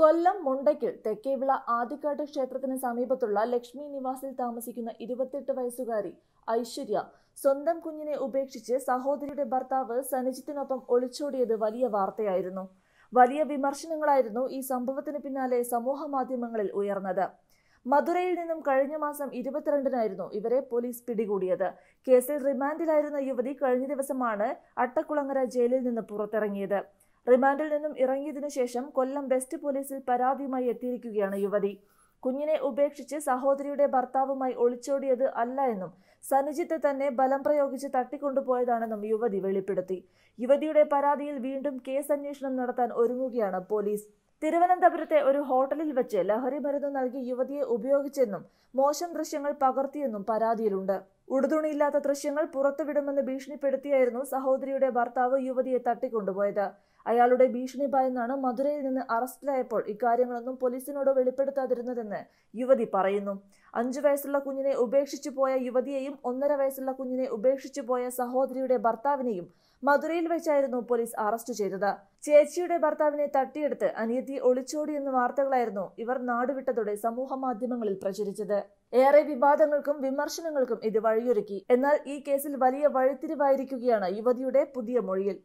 കൊല്ലം മുണ്ടയ്ക്കൽ തെക്കേവിള ആദിക്കാട്ട് ക്ഷേത്രത്തിന് സമീപത്തുള്ള ലക്ഷ്മി നിവാസിൽ താമസിക്കുന്ന ഇരുപത്തെട്ട് വയസ്സുകാരി ഐശ്വര്യ സ്വന്തം കുഞ്ഞിനെ ഉപേക്ഷിച്ച് സഹോദരിയുടെ ഭർത്താവ് സനിജിത്തിനൊപ്പം ഒളിച്ചോടിയത് വലിയ വാർത്തയായിരുന്നു വലിയ വിമർശനങ്ങളായിരുന്നു ഈ സംഭവത്തിന് പിന്നാലെ സമൂഹ മാധ്യമങ്ങളിൽ ഉയർന്നത് മധുരയിൽ നിന്നും കഴിഞ്ഞ മാസം ഇരുപത്തിരണ്ടിനായിരുന്നു ഇവരെ പോലീസ് പിടികൂടിയത് കേസിൽ റിമാൻഡിലായിരുന്ന യുവതി കഴിഞ്ഞ ദിവസമാണ് അട്ടക്കുളങ്ങര ജയിലിൽ നിന്ന് പുറത്തിറങ്ങിയത് റിമാൻഡിൽ നിന്നും ഇറങ്ങിയതിനു ശേഷം കൊല്ലം വെസ്റ്റ് പോലീസിൽ പരാതിയുമായി എത്തിയിരിക്കുകയാണ് യുവതി കുഞ്ഞിനെ ഉപേക്ഷിച്ച് സഹോദരിയുടെ ഭർത്താവുമായി ഒളിച്ചോടിയത് അല്ല എന്നും സനുജിത്ത് തന്നെ ബലം പ്രയോഗിച്ച് തട്ടിക്കൊണ്ടുപോയതാണെന്നും യുവതി വെളിപ്പെടുത്തി യുവതിയുടെ പരാതിയിൽ വീണ്ടും കേസ് അന്വേഷണം നടത്താൻ ഒരുങ്ങുകയാണ് പോലീസ് തിരുവനന്തപുരത്തെ ഒരു ഹോട്ടലിൽ വെച്ച് ലഹരി മരുന്ന് നൽകി യുവതിയെ ഉപയോഗിച്ചെന്നും മോശം ദൃശ്യങ്ങൾ പകർത്തിയെന്നും പരാതിയിലുണ്ട് ഉടുതുണിയില്ലാത്ത ദൃശ്യങ്ങൾ പുറത്തുവിടുമെന്ന് ഭീഷണിപ്പെടുത്തിയായിരുന്നു സഹോദരിയുടെ ഭർത്താവ് യുവതിയെ തട്ടിക്കൊണ്ടുപോയത് അയാളുടെ ഭീഷണി ഭയന്നാണ് മധുരയിൽ നിന്ന് അറസ്റ്റിലായപ്പോൾ ഇക്കാര്യങ്ങളൊന്നും പോലീസിനോട് വെളിപ്പെടുത്താതിരുന്നതെന്ന് യുവതി പറയുന്നു അഞ്ചു വയസ്സുള്ള കുഞ്ഞിനെ ഉപേക്ഷിച്ചു പോയ യുവതിയെയും ഒന്നര വയസ്സുള്ള കുഞ്ഞിനെ ഉപേക്ഷിച്ചു പോയ സഹോദരിയുടെ ഭർത്താവിനെയും മധുരയിൽ വെച്ചായിരുന്നു പോലീസ് അറസ്റ്റ് ചെയ്തത് ചേച്ചിയുടെ ഭർത്താവിനെ തട്ടിയെടുത്ത് അനിയത്തി ഒളിച്ചോടി എന്ന വാർത്തകളായിരുന്നു ഇവർ നാടുവിട്ടതോടെ സമൂഹ മാധ്യമങ്ങളിൽ പ്രചരിച്ചത് ഏറെ വിവാദങ്ങൾക്കും വിമർശനങ്ങൾക്കും ഇത് വഴിയൊരുക്കി എന്നാൽ ഈ കേസിൽ വലിയ വഴിത്തിരിവായിരിക്കുകയാണ് യുവതിയുടെ പുതിയ മൊഴിയിൽ